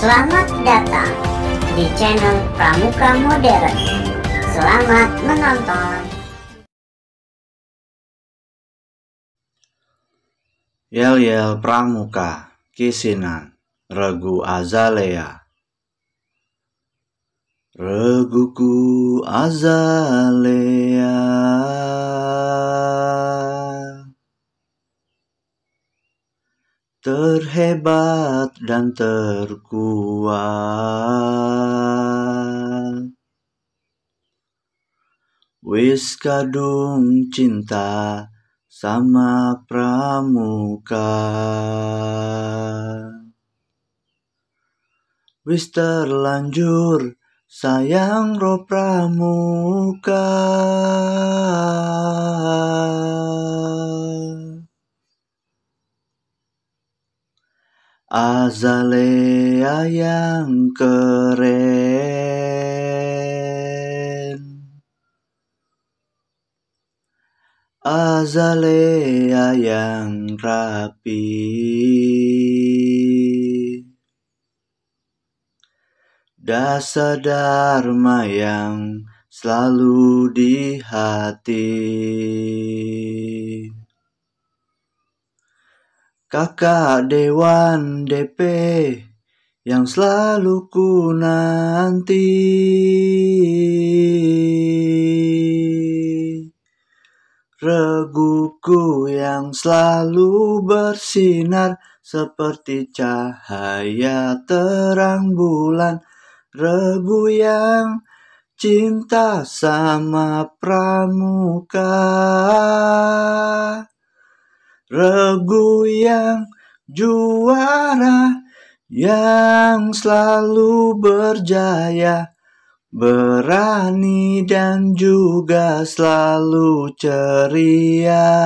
Selamat datang di channel Pramuka Modern. Selamat menonton. Yel-yel Pramuka, Kisinan, Regu Azalea. Reguku Azalea terhebat dan terkuat. Wis kadung cinta sama pramuka. Wis terlanjur sayang ro pramuka. Azalea yang keren Azalea yang rapi Dasa Dharma yang selalu di hati Kakak Dewan DP yang selalu ku nanti. Reguku yang selalu bersinar seperti cahaya terang bulan. Regu yang cinta sama pramuka regu yang juara yang selalu berjaya berani dan juga selalu ceria